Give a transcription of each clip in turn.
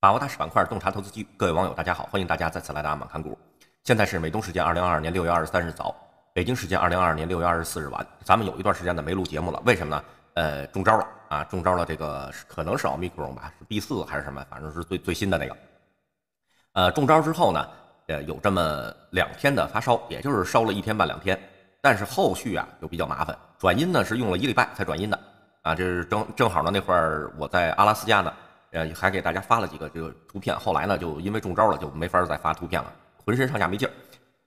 把握大势板块，洞察投资机各位网友，大家好，欢迎大家再次来到阿满看股。现在是美东时间二零二二年六月二十三日早，北京时间二零二二年六月二十四日晚。咱们有一段时间呢没录节目了，为什么呢？呃，中招了啊！中招了，这个可能是奥密克戎吧，是 B 四还是什么？反正是最最新的那个。呃，中招之后呢，呃，有这么两天的发烧，也就是烧了一天半两天。但是后续啊，又比较麻烦，转阴呢是用了一礼拜才转阴的啊。这是正正好呢，那会儿我在阿拉斯加呢。呃，还给大家发了几个这个图片，后来呢，就因为中招了，就没法再发图片了，浑身上下没劲儿。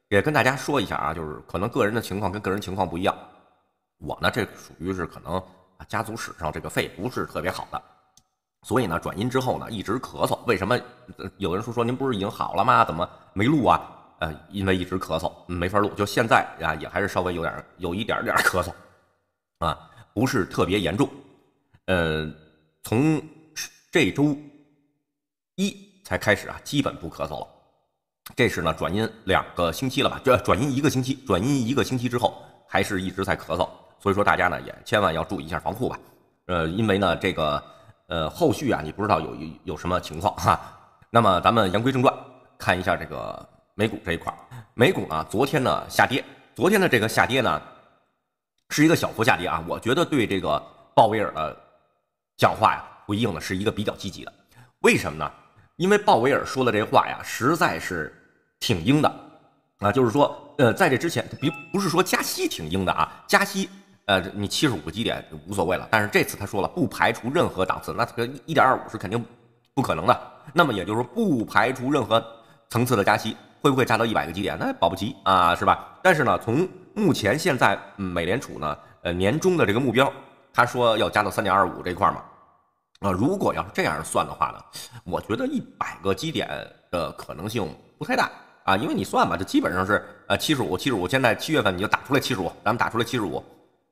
也跟大家说一下啊，就是可能个人的情况跟个人情况不一样。我呢，这属于是可能啊，家族史上这个肺不是特别好的，所以呢，转阴之后呢，一直咳嗽。为什么有人说说您不是已经好了吗？怎么没录啊？呃，因为一直咳嗽，没法录。就现在啊，也还是稍微有点，有一点点咳嗽啊，不是特别严重。呃，从。这周一才开始啊，基本不咳嗽了。这是呢转阴两个星期了吧？这转阴一个星期，转阴一个星期之后还是一直在咳嗽，所以说大家呢也千万要注意一下防护吧。呃，因为呢这个呃后续啊你不知道有有什么情况哈。那么咱们言归正传，看一下这个美股这一块美股呢昨天呢下跌，昨天的这个下跌呢是一个小幅下跌啊。我觉得对这个鲍威尔的讲话呀。回应的是一个比较积极的，为什么呢？因为鲍威尔说的这话呀，实在是挺硬的啊。就是说，呃，在这之前，他比不是说加息挺硬的啊，加息，呃，你七十五个基点无所谓了。但是这次他说了，不排除任何档次，那个一点二五是肯定不可能的。那么也就是说，不排除任何层次的加息，会不会加到一百个基点，那保不齐啊，是吧？但是呢，从目前现在美联储呢，呃，年终的这个目标，他说要加到三点二五这块嘛。啊，如果要是这样算的话呢，我觉得一百个基点的可能性不太大啊，因为你算吧，就基本上是呃七十五，七十五，现在七月份你就打出来七十五，咱们打出来七十五，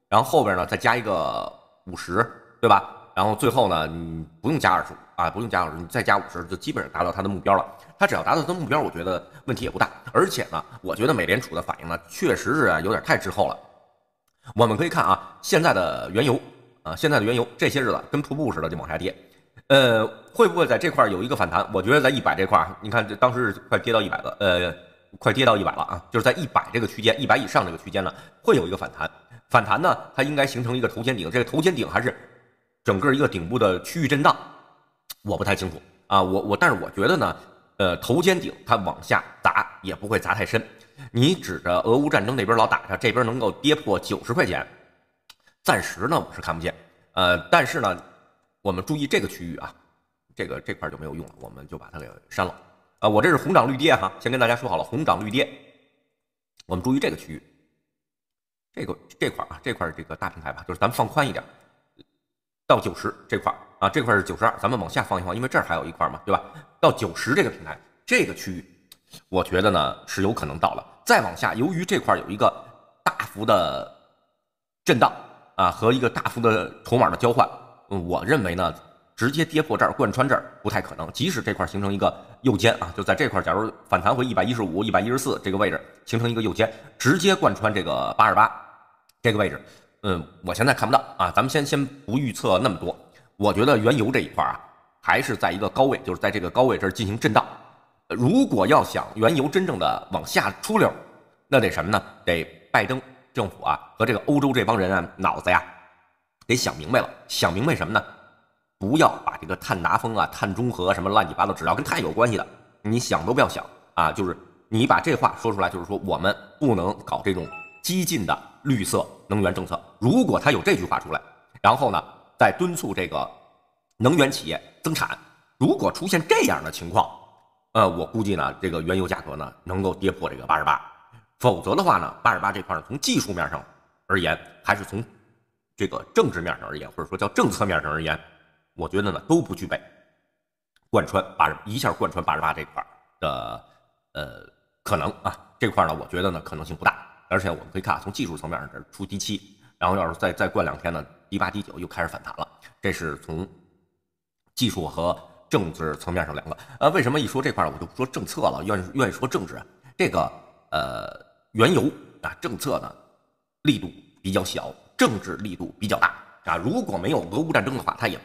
然后后边呢再加一个五十，对吧？然后最后呢你不用加二十五啊，不用加二十五，你再加五十就基本上达到它的目标了。它只要达到它的目标，我觉得问题也不大。而且呢，我觉得美联储的反应呢确实是有点太滞后了。我们可以看啊，现在的原油。啊，现在的原油这些日子跟瀑布似的就往下跌，呃，会不会在这块有一个反弹？我觉得在一百这块你看这当时是快跌到一百了，呃，快跌到一百了啊，就是在一百这个区间，一百以上这个区间呢，会有一个反弹。反弹呢，它应该形成一个头肩顶，这个头肩顶还是整个一个顶部的区域震荡，我不太清楚啊。我我，但是我觉得呢，呃，头肩顶它往下砸也不会砸太深。你指着俄乌战争那边老打它这边能够跌破九十块钱。暂时呢，我是看不见，呃，但是呢，我们注意这个区域啊，这个这块就没有用了，我们就把它给删了。啊，我这是红涨绿跌哈，先跟大家说好了，红涨绿跌。我们注意这个区域，这个这块啊，这块这个大平台吧，就是咱们放宽一点，到九十这块啊，这块是九十二，咱们往下放一放，因为这儿还有一块嘛，对吧？到九十这个平台这个区域，我觉得呢是有可能到了。再往下，由于这块有一个大幅的震荡。啊，和一个大幅的筹码的交换，嗯，我认为呢，直接跌破这儿、贯穿这儿不太可能。即使这块形成一个右肩啊，就在这块，假如反弹回一百一十五、一百一十四这个位置形成一个右肩，直接贯穿这个八十八这个位置，嗯，我现在看不到啊。咱们先先不预测那么多，我觉得原油这一块啊，还是在一个高位，就是在这个高位这儿进行震荡。如果要想原油真正的往下出溜，那得什么呢？得拜登。政府啊和这个欧洲这帮人啊脑子呀，得想明白了，想明白什么呢？不要把这个碳达峰啊、碳中和什么乱七八糟，只要跟碳有关系的，你想都不要想啊！就是你把这话说出来，就是说我们不能搞这种激进的绿色能源政策。如果他有这句话出来，然后呢再敦促这个能源企业增产，如果出现这样的情况，呃，我估计呢这个原油价格呢能够跌破这个八十八。否则的话呢，八十八这块呢，从技术面上而言，还是从这个政治面上而言，或者说叫政策面上而言，我觉得呢都不具备贯穿八一下贯穿八十八这块的呃可能啊。这块呢，我觉得呢可能性不大。而且我们可以看啊，从技术层面上这出低七，然后要是再再过两天呢，低八低九又开始反弹了。这是从技术和政治层面上两个。呃，为什么一说这块我就不说政策了，愿意愿意说政治？这个呃。原油啊，政策呢力度比较小，政治力度比较大啊。如果没有俄乌战争的话，它也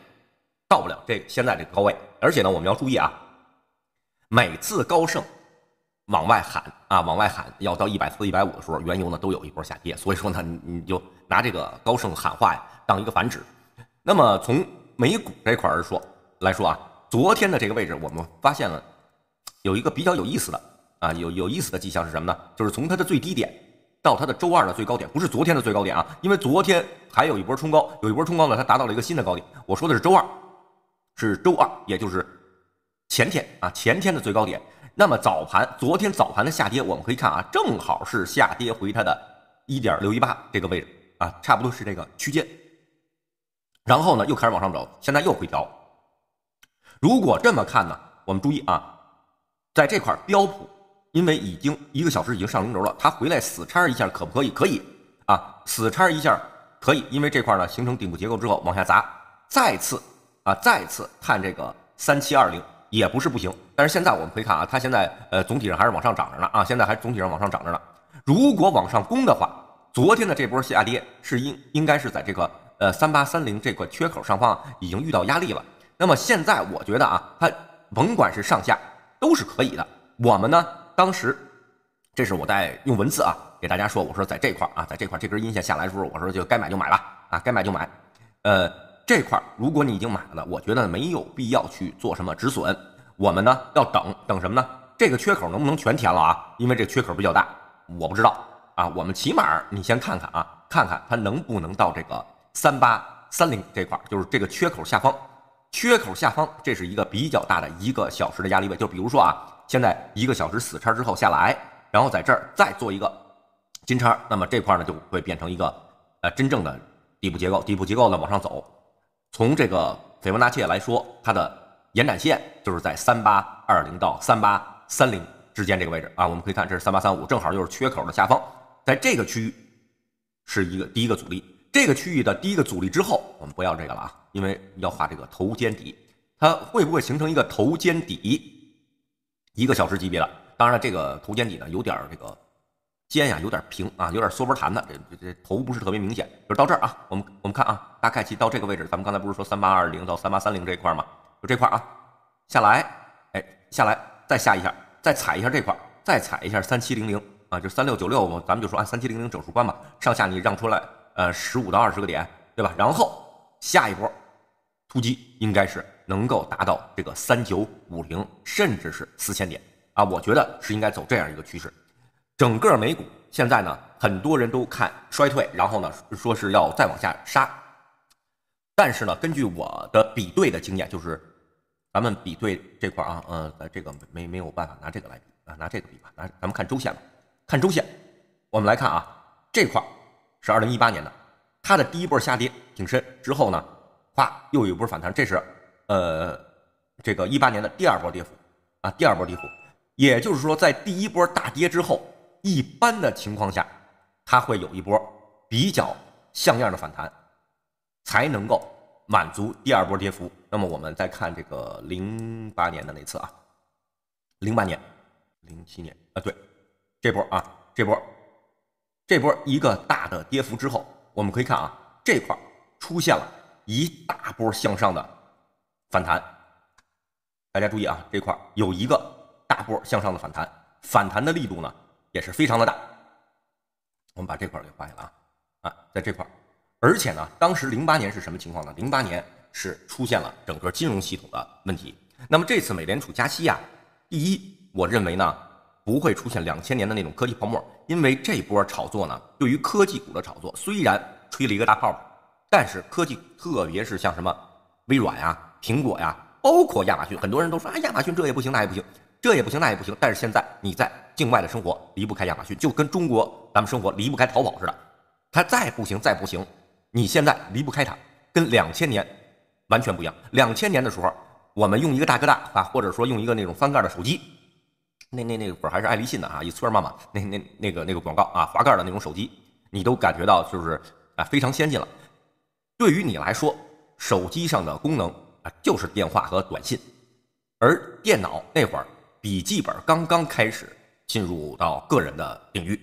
到不了这现在这个高位。而且呢，我们要注意啊，每次高盛往外喊啊，往外喊要到一百四、一百五的时候，原油呢都有一波下跌。所以说呢，你你就拿这个高盛喊话呀当一个反指。那么从美股这块儿说来说啊，昨天的这个位置我们发现了有一个比较有意思的。啊，有有意思的迹象是什么呢？就是从它的最低点到它的周二的最高点，不是昨天的最高点啊，因为昨天还有一波冲高，有一波冲高呢，它达到了一个新的高点。我说的是周二，是周二，也就是前天啊，前天的最高点。那么早盘昨天早盘的下跌，我们可以看啊，正好是下跌回它的1.618这个位置啊，差不多是这个区间。然后呢，又开始往上走，现在又回调。如果这么看呢，我们注意啊，在这块标普。因为已经一个小时已经上零轴了，他回来死叉一下可不可以？可以啊，死叉一下可以。因为这块呢形成顶部结构之后往下砸，再次啊再次看这个三七二零也不是不行。但是现在我们可以看啊，它现在呃总体上还是往上涨着呢啊，现在还总体上往上涨着呢。如果往上攻的话，昨天的这波下跌是应应该是在这个呃三八三零这个缺口上方已经遇到压力了。那么现在我觉得啊，它甭管是上下都是可以的。我们呢。当时，这是我在用文字啊，给大家说，我说在这块儿啊，在这块儿这根阴线下来的时候，我说就该买就买吧，啊，该买就买。呃，这块儿如果你已经买了，我觉得没有必要去做什么止损。我们呢要等等什么呢？这个缺口能不能全填了啊？因为这缺口比较大，我不知道啊。我们起码你先看看啊，看看它能不能到这个三八三零这块儿，就是这个缺口下方，缺口下方这是一个比较大的一个小时的压力位。就比如说啊。现在一个小时死叉之后下来，然后在这儿再做一个金叉，那么这块呢就会变成一个呃真正的底部结构。底部结构呢往上走，从这个斐波那切来说，它的延展线就是在三八二零到三八三零之间这个位置啊。我们可以看，这是三八三五，正好就是缺口的下方，在这个区域是一个第一个阻力。这个区域的第一个阻力之后，我们不要这个了啊，因为要画这个头肩底，它会不会形成一个头肩底？一个小时级别了，当然了，这个头肩底呢，有点儿这个肩呀，有点平啊，有点缩脖弹的，这这头不是特别明显。就是到这儿啊，我们我们看啊，大概其到这个位置，咱们刚才不是说三八二零到三八三零这一块儿吗？就这块儿啊，下来，哎，下来，再下一下，再踩一下这块儿，再踩一下三七零零啊，就三六九六，咱们就说按三七零零整数关吧，上下你让出来呃十五到二十个点，对吧？然后下一波突击应该是。能够达到这个三九五零，甚至是四千点啊！我觉得是应该走这样一个趋势。整个美股现在呢，很多人都看衰退，然后呢说是要再往下杀，但是呢，根据我的比对的经验，就是咱们比对这块啊，嗯，这个没没有办法拿这个来比啊，拿这个比吧，拿咱们看周线吧，看周线，我们来看啊，这块是二零一八年的，它的第一波下跌挺深，之后呢，咵，又有一波反弹，这是。呃，这个一八年的第二波跌幅啊，第二波跌幅，也就是说，在第一波大跌之后，一般的情况下，它会有一波比较像样的反弹，才能够满足第二波跌幅。那么我们再看这个零八年的那次啊，零八年、零七年啊，对，这波啊，这波，这波一个大的跌幅之后，我们可以看啊，这块出现了一大波向上的。反弹，大家注意啊，这块有一个大波向上的反弹，反弹的力度呢也是非常的大。我们把这块给画下来啊啊，在这块而且呢，当时零八年是什么情况呢？零八年是出现了整个金融系统的问题。那么这次美联储加息呀，第一，我认为呢不会出现两千年的那种科技泡沫，因为这波炒作呢，对于科技股的炒作虽然吹了一个大泡，泡，但是科技，特别是像什么微软呀。苹果呀，包括亚马逊，很多人都说啊，亚马逊这也不行，那也不行，这也不行，那也不行。但是现在你在境外的生活离不开亚马逊，就跟中国咱们生活离不开淘宝似的。它再不行，再不行，你现在离不开它，跟两千年完全不一样。两千年的时候，我们用一个大哥大啊，或者说用一个那种翻盖的手机，那那那会儿还是爱立信的啊，一撮儿嘛嘛，那那那个那个广告啊，滑盖的那种手机，你都感觉到就是啊，非常先进了。对于你来说，手机上的功能。啊，就是电话和短信，而电脑那会儿，笔记本刚刚开始进入到个人的领域。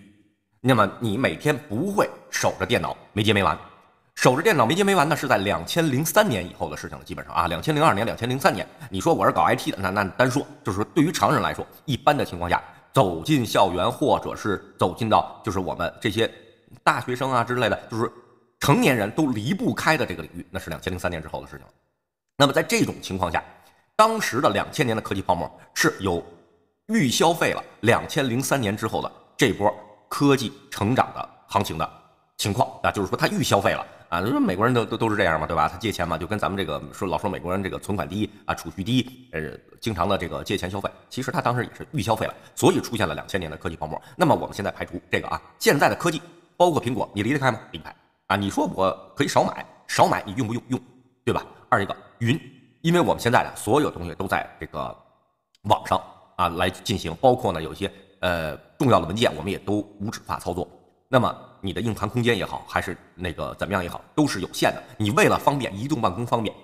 那么你每天不会守着电脑没接没完，守着电脑没接没完呢？是在两千零三年以后的事情了。基本上啊，两千零二年、两千零三年，你说我是搞 IT 的，那那单说，就是对于常人来说，一般的情况下，走进校园或者是走进到就是我们这些大学生啊之类的，就是成年人都离不开的这个领域，那是两千零三年之后的事情了。那么在这种情况下，当时的两千年的科技泡沫是有预消费了两千零三年之后的这波科技成长的行情的情况啊，就是说它预消费了啊，就美国人都都都是这样嘛，对吧？他借钱嘛，就跟咱们这个说老说美国人这个存款低啊，储蓄低，呃，经常的这个借钱消费，其实他当时也是预消费了，所以出现了两千年的科技泡沫。那么我们现在排除这个啊，现在的科技包括苹果，你离得开吗？离不开啊！你说我可以少买少买，你用不用用，对吧？二一个。云，因为我们现在的所有东西都在这个网上啊来进行，包括呢有一些呃重要的文件，我们也都无纸化操作。那么你的硬盘空间也好，还是那个怎么样也好，都是有限的。你为了方便移动办公方便，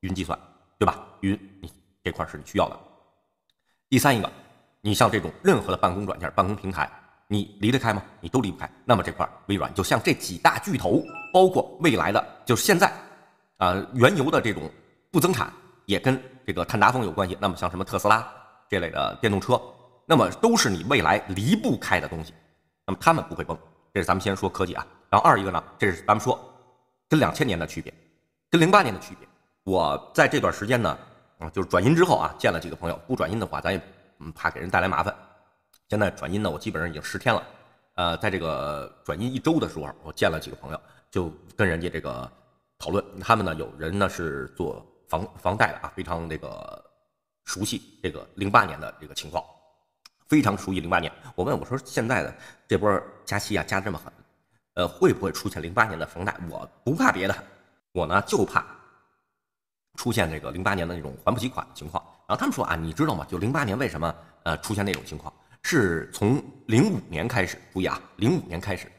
云计算，对吧？云你这块是你需要的。第三一个，你像这种任何的办公软件、办公平台，你离得开吗？你都离不开。那么这块微软就像这几大巨头，包括未来的就是现在啊原油的这种。不增产也跟这个碳达峰有关系。那么像什么特斯拉这类的电动车，那么都是你未来离不开的东西。那么他们不会崩，这是咱们先说科技啊。然后二一个呢，这是咱们说跟两千年的区别，跟零八年的区别。我在这段时间呢，啊，就是转阴之后啊，见了几个朋友。不转阴的话，咱也嗯怕给人带来麻烦。现在转阴呢，我基本上已经十天了。呃，在这个转阴一周的时候，我见了几个朋友，就跟人家这个讨论。他们呢，有人呢是做。房房贷的啊，非常这个熟悉这个零八年的这个情况，非常熟悉零八年。我问我说现在的这波加息啊，加这么狠，呃，会不会出现零八年的房贷？我不怕别的，我呢就怕出现这个零八年的那种还不起款的情况。然后他们说啊，你知道吗？就零八年为什么呃出现那种情况？是从零五年开始，注意啊，零五年开始，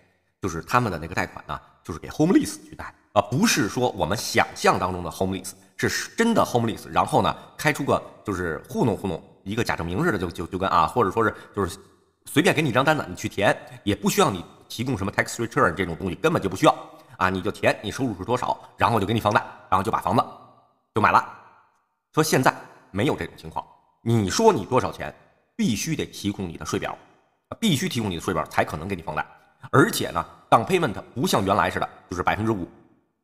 就是他们的那个贷款呢，就是给 Home l e s s 去贷啊，不是说我们想象当中的 Home l e s s 是真的 homeless，然后呢开出个就是糊弄糊弄一个假证明似的，就就就跟啊，或者说是就是随便给你一张单子，你去填，也不需要你提供什么 tax return 这种东西，根本就不需要啊，你就填你收入是多少，然后就给你放贷，然后就把房子就买了。说现在没有这种情况，你说你多少钱，必须得提供你的税表，必须提供你的税表才可能给你放贷，而且呢，down payment 不像原来似的，就是百分之五，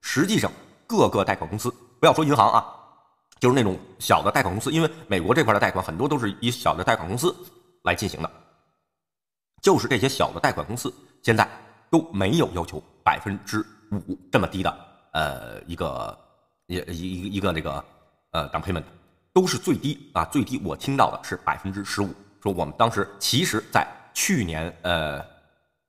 实际上各个贷款公司。不要说银行啊，就是那种小的贷款公司，因为美国这块的贷款很多都是以小的贷款公司来进行的，就是这些小的贷款公司现在都没有要求百分之五这么低的呃一个一一一个那个呃 down payment，都是最低啊，最低我听到的是百分之十五。说我们当时其实，在去年呃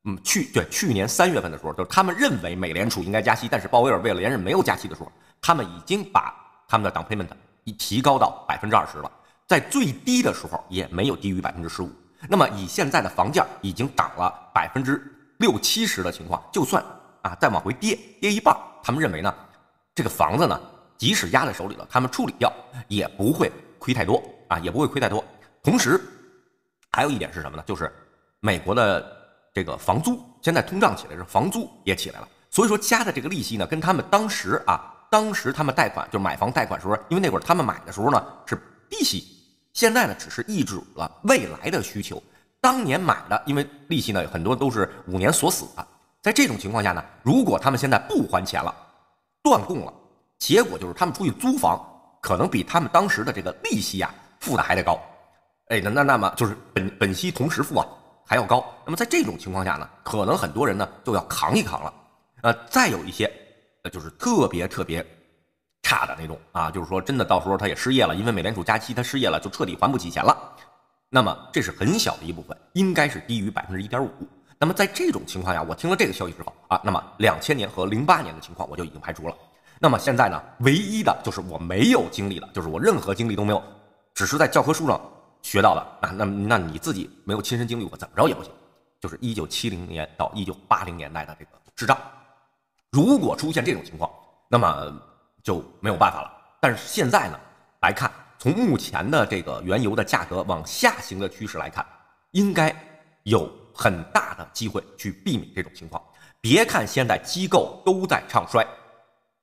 嗯去对去年三月份的时候，就是他们认为美联储应该加息，但是鲍威尔为了连任没有加息的时候。他们已经把他们的 down payment 已提高到百分之二十了，在最低的时候也没有低于百分之十五。那么以现在的房价已经涨了百分之六七十的情况，就算啊再往回跌，跌一半，他们认为呢，这个房子呢，即使压在手里了，他们处理掉也不会亏太多啊，也不会亏太多。同时，还有一点是什么呢？就是美国的这个房租现在通胀起来，是房租也起来了。所以说加的这个利息呢，跟他们当时啊。当时他们贷款就是买房贷款时候，因为那会儿他们买的时候呢是低息，现在呢只是抑制了未来的需求。当年买的，因为利息呢很多都是五年锁死的，在这种情况下呢，如果他们现在不还钱了，断供了，结果就是他们出去租房，可能比他们当时的这个利息呀付的还得高。哎，那那那么就是本本息同时付啊还要高。那么在这种情况下呢，可能很多人呢就要扛一扛了。呃，再有一些。那就是特别特别差的那种啊，就是说真的，到时候他也失业了，因为美联储加息，他失业了就彻底还不起钱了。那么这是很小的一部分，应该是低于百分之一点五。那么在这种情况下，我听了这个消息之后啊，那么两千年和零八年的情况我就已经排除了。那么现在呢，唯一的就是我没有经历的，就是我任何经历都没有，只是在教科书上学到的啊。那那你自己没有亲身经历过，怎么着也不行。就是一九七零年到一九八零年代的这个滞胀。如果出现这种情况，那么就没有办法了。但是现在呢，来看从目前的这个原油的价格往下行的趋势来看，应该有很大的机会去避免这种情况。别看现在机构都在唱衰，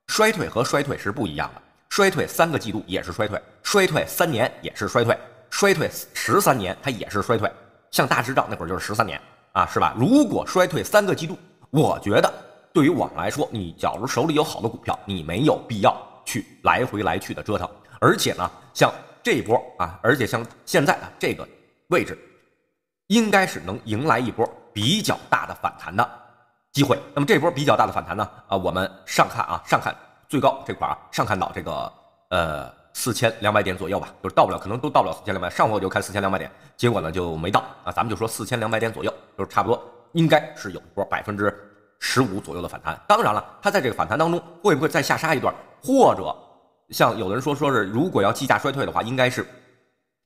衰退和衰退是不一样的。衰退三个季度也是衰退，衰退三年也是衰退，衰退十三年它也是衰退。像大滞照那会儿就是十三年啊，是吧？如果衰退三个季度，我觉得。对于我们来说，你假如手里有好的股票，你没有必要去来回来去的折腾。而且呢，像这一波啊，而且像现在啊这个位置，应该是能迎来一波比较大的反弹的机会。那么这波比较大的反弹呢，啊，我们上看啊，上看最高这块啊，上看到这个呃四千两百点左右吧，就是到不了，可能都到不了四千两百。上午我就看四千两百点，结果呢就没到啊。咱们就说四千两百点左右，就是差不多，应该是有一波百分之。十五左右的反弹，当然了，它在这个反弹当中会不会再下杀一段？或者像有的人说，说是如果要计价衰退的话，应该是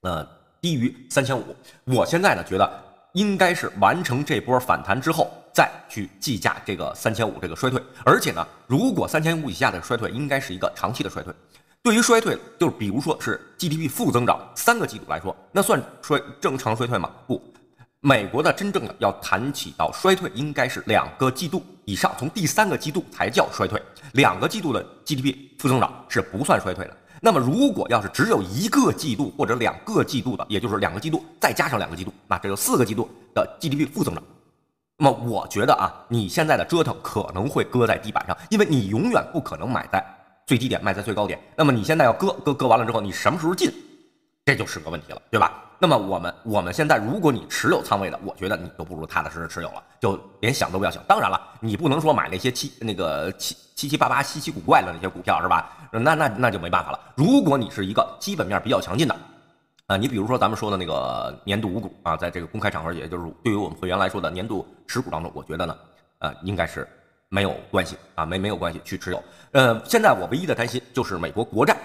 呃低于三千五。我现在呢觉得应该是完成这波反弹之后再去计价这个三千五这个衰退，而且呢，如果三千五以下的衰退，应该是一个长期的衰退。对于衰退，就是比如说是 GDP 负增长三个季度来说，那算衰正常衰退吗？不。美国的真正的要谈起到衰退，应该是两个季度以上，从第三个季度才叫衰退。两个季度的 GDP 负增长是不算衰退的。那么，如果要是只有一个季度或者两个季度的，也就是两个季度再加上两个季度，那这就四个季度的 GDP 负增长。那么，我觉得啊，你现在的折腾可能会搁在地板上，因为你永远不可能买在最低点，卖在最高点。那么，你现在要割割割完了之后，你什么时候进，这就是个问题了，对吧？那么我们我们现在，如果你持有仓位的，我觉得你都不如踏踏实实持有，了就连想都不要想。当然了，你不能说买那些七那个七七七八八稀奇古怪的那些股票，是吧？那那那就没办法了。如果你是一个基本面比较强劲的，啊，你比如说咱们说的那个年度五股啊，在这个公开场合也就是对于我们会员来说的年度持股当中，我觉得呢，呃，应该是没有关系啊，没没有关系去持有。呃，现在我唯一的担心就是美国国债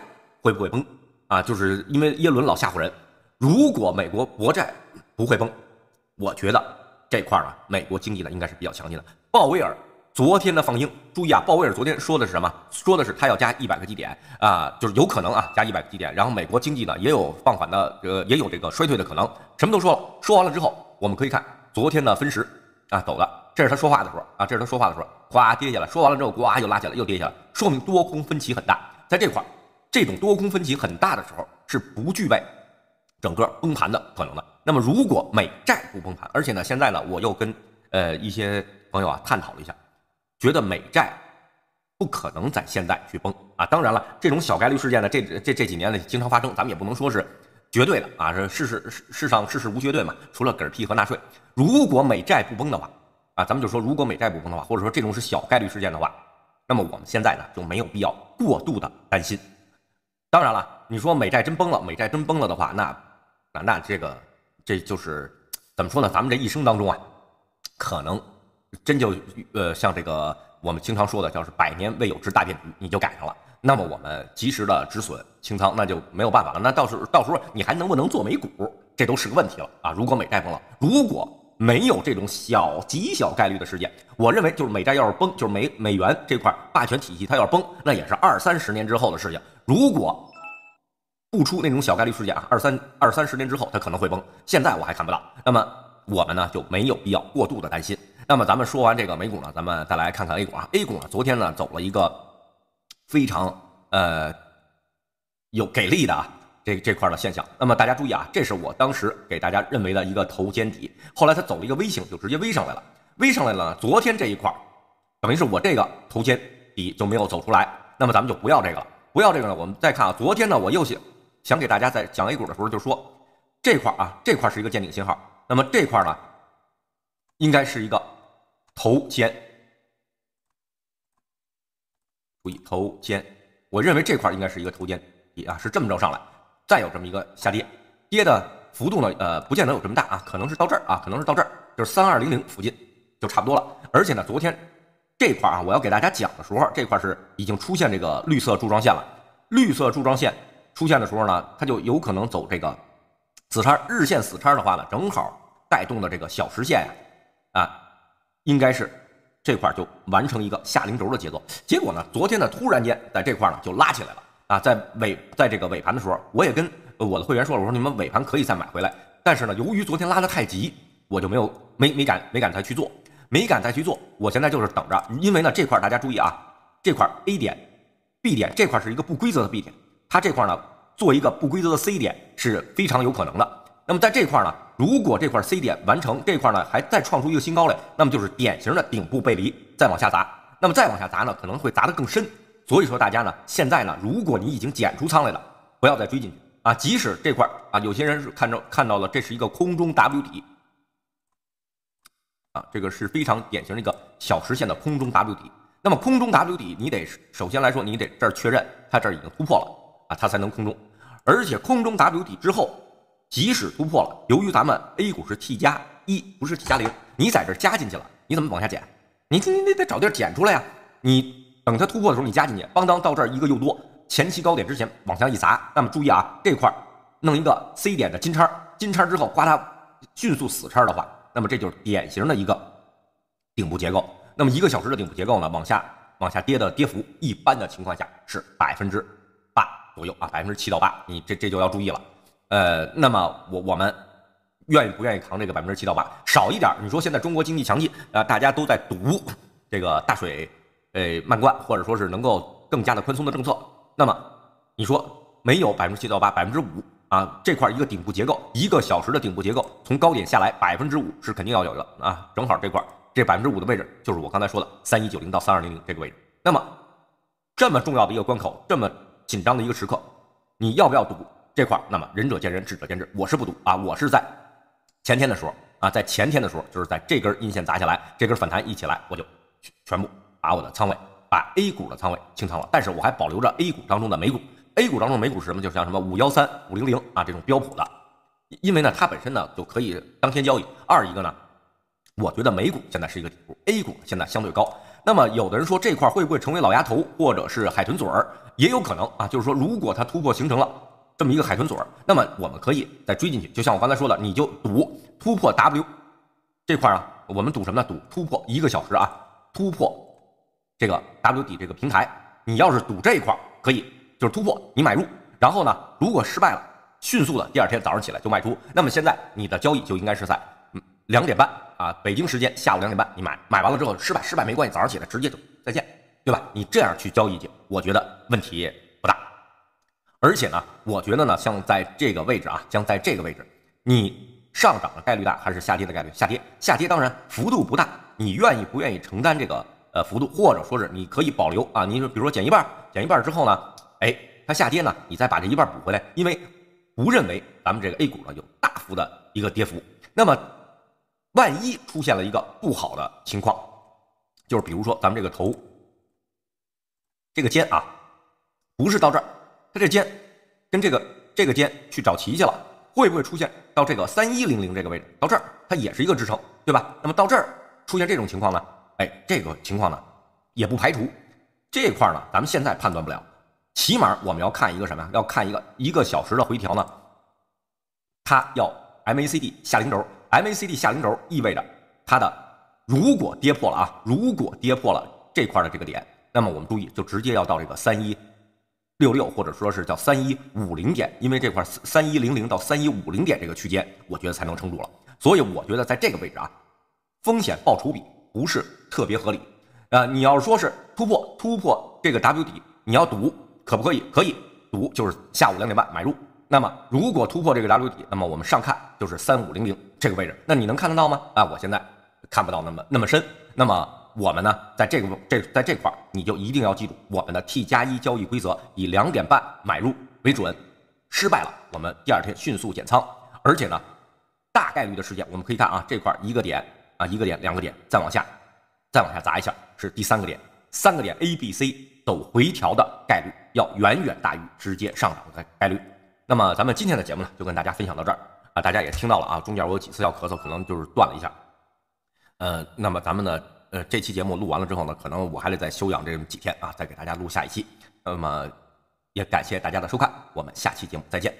会不会崩啊？就是因为耶伦老吓唬人。如果美国国债不会崩，我觉得这块儿啊，美国经济呢应该是比较强劲的。鲍威尔昨天的放鹰，注意啊，鲍威尔昨天说的是什么？说的是他要加一百个基点啊，就是有可能啊，加一百个基点。然后美国经济呢也有放缓的，呃，也有这个衰退的可能。什么都说了，说完了之后，我们可以看昨天的分时啊，走的。这是他说话的时候啊，这是他说话的时候，咵跌下来，说完了之后，咵又拉起来，又跌下来，说明多空分歧很大。在这块儿，这种多空分歧很大的时候是不具备。整个崩盘的可能的，那么如果美债不崩盘，而且呢，现在呢，我又跟呃一些朋友啊探讨了一下，觉得美债不可能在现在去崩啊。当然了，这种小概率事件呢，这这这几年呢经常发生，咱们也不能说是绝对的啊，是事事事上事事无绝对嘛。除了嗝屁和纳税。如果美债不崩的话啊，咱们就说如果美债不崩的话，或者说这种是小概率事件的话，那么我们现在呢就没有必要过度的担心。当然了，你说美债真崩了，美债真崩了的话，那。那那这个，这就是怎么说呢？咱们这一生当中啊，可能真就呃，像这个我们经常说的，叫是百年未有之大变，局，你就赶上了。那么我们及时的止损清仓，那就没有办法了。那到时候到时候你还能不能做美股，这都是个问题了啊！如果美债崩了，如果没有这种小极小概率的事件，我认为就是美债要是崩，就是美美元这块霸权体系它要是崩，那也是二三十年之后的事情。如果不出那种小概率事件啊，二三二三十年之后它可能会崩，现在我还看不到。那么我们呢就没有必要过度的担心。那么咱们说完这个美股呢，咱们再来看看 A 股啊。A 股呢，昨天呢走了一个非常呃有给力的啊这这块的现象。那么大家注意啊，这是我当时给大家认为的一个头肩底，后来它走了一个 V 型，就直接 V 上来了。V 上来了，昨天这一块等于是我这个头肩底就没有走出来。那么咱们就不要这个了，不要这个了。我们再看啊，昨天呢我又写想给大家在讲 A 股的时候就说这块啊，这块是一个见顶信号。那么这块呢，应该是一个头肩，注意头肩。我认为这块应该是一个头肩底啊，是这么着上来，再有这么一个下跌，跌的幅度呢，呃，不见得有这么大啊，可能是到这儿啊，可能是到这儿，就是三二零零附近就差不多了。而且呢，昨天这块啊，我要给大家讲的时候，这块是已经出现这个绿色柱状线了，绿色柱状线。出现的时候呢，它就有可能走这个死叉，日线死叉的话呢，正好带动的这个小时线啊，应该是这块就完成一个下零轴的节奏。结果呢，昨天呢突然间在这块呢就拉起来了啊，在尾在这个尾盘的时候，我也跟我的会员说，了，我说你们尾盘可以再买回来。但是呢，由于昨天拉的太急，我就没有没没敢没敢再去做，没敢再去做。我现在就是等着，因为呢这块大家注意啊，这块 A 点、B 点这块是一个不规则的 B 点，它这块呢。做一个不规则的 C 点是非常有可能的。那么在这块呢，如果这块 C 点完成，这块呢还再创出一个新高来，那么就是典型的顶部背离，再往下砸。那么再往下砸呢，可能会砸的更深。所以说大家呢，现在呢，如果你已经减出仓来了，不要再追进去啊！即使这块啊，有些人是看着看到了这是一个空中 W 底啊，这个是非常典型的一个小时线的空中 W 底。那么空中 W 底，你得首先来说，你得这儿确认它这儿已经突破了啊，它才能空中。而且空中 w 底之后，即使突破了，由于咱们 A 股是 T 加一，不是 T 加零，你在这加进去了，你怎么往下减？你你你得找地儿减出来呀！你等它突破的时候，你加进去，邦当到这儿一个又多，前期高点之前往下一砸，那么注意啊，这块儿弄一个 C 点的金叉，金叉之后刮它迅速死叉的话，那么这就是典型的一个顶部结构。那么一个小时的顶部结构呢，往下往下跌的跌幅，一般的情况下是百分之。左右啊，百分之七到八，你这这就要注意了。呃，那么我我们愿意不愿意扛这个百分之七到八？少一点。你说现在中国经济强劲啊，大家都在赌这个大水，呃，漫灌，或者说是能够更加的宽松的政策。那么你说没有百分之七到八，百分之五啊，这块一个顶部结构，一个小时的顶部结构从高点下来，百分之五是肯定要有的啊。正好这块这百分之五的位置，就是我刚才说的三一九零到三二零零这个位置。那么这么重要的一个关口，这么。紧张的一个时刻，你要不要赌这块？那么仁者见仁，智者见智。我是不赌啊，我是在前天的时候啊，在前天的时候，就是在这根阴线砸下来，这根反弹一起来，我就全部把我的仓位，把 A 股的仓位清仓了。但是我还保留着 A 股当中的美股，A 股当中美股是什么？就像什么五幺三、五零零啊这种标普的，因为呢它本身呢就可以当天交易。二一个呢，我觉得美股现在是一个底部，A 股现在相对高。那么，有的人说这块会不会成为老鸭头，或者是海豚嘴儿，也有可能啊。就是说，如果它突破形成了这么一个海豚嘴儿，那么我们可以再追进去。就像我刚才说的，你就赌突破 W 这块儿啊。我们赌什么呢？赌突破一个小时啊，突破这个 W 底这个平台。你要是赌这一块儿，可以就是突破，你买入。然后呢，如果失败了，迅速的第二天早上起来就卖出。那么现在你的交易就应该是在嗯两点半。啊，北京时间下午两点半，你买买完了之后失败，失败没关系，早上起来直接就再见，对吧？你这样去交易去，我觉得问题不大。而且呢，我觉得呢，像在这个位置啊，将在这个位置，你上涨的概率大还是下跌的概率？下跌，下跌，当然幅度不大。你愿意不愿意承担这个呃幅度？或者说是你可以保留啊？你比如说减一半，减一半之后呢，哎，它下跌呢，你再把这一半补回来，因为不认为咱们这个 A 股呢有大幅的一个跌幅。那么。万一出现了一个不好的情况，就是比如说咱们这个头，这个肩啊，不是到这儿，它这肩跟这个这个肩去找齐去了，会不会出现到这个三一零零这个位置？到这儿它也是一个支撑，对吧？那么到这儿出现这种情况呢，哎，这个情况呢也不排除这块呢，咱们现在判断不了。起码我们要看一个什么呀？要看一个一个小时的回调呢，它要 MACD 下零轴。MACD 下零轴意味着它的如果跌破了啊，如果跌破了这块的这个点，那么我们注意就直接要到这个三一六六或者说是叫三一五零点，因为这块三一零零到三一五零点这个区间，我觉得才能撑住了。所以我觉得在这个位置啊，风险报酬比不是特别合理啊。你要说是突破突破这个 W 底，你要赌可不可以？可以赌，就是下午两点半买入。那么如果突破这个 W 底，那么我们上看就是三五零零。这个位置，那你能看得到吗？啊，我现在看不到那么那么深。那么我们呢，在这个这在这块儿，你就一定要记住我们的 T 加一交易规则，以两点半买入为准。失败了，我们第二天迅速减仓，而且呢，大概率的事件，我们可以看啊这块一个点啊一个点两个点再往下再往下砸一下是第三个点三个点 A B C 走回调的概率要远远大于直接上涨的概概率。那么咱们今天的节目呢，就跟大家分享到这儿。啊，大家也听到了啊，中间我有几次要咳嗽，可能就是断了一下。呃，那么咱们呢，呃，这期节目录完了之后呢，可能我还得再休养这几天啊，再给大家录下一期。那么，也感谢大家的收看，我们下期节目再见。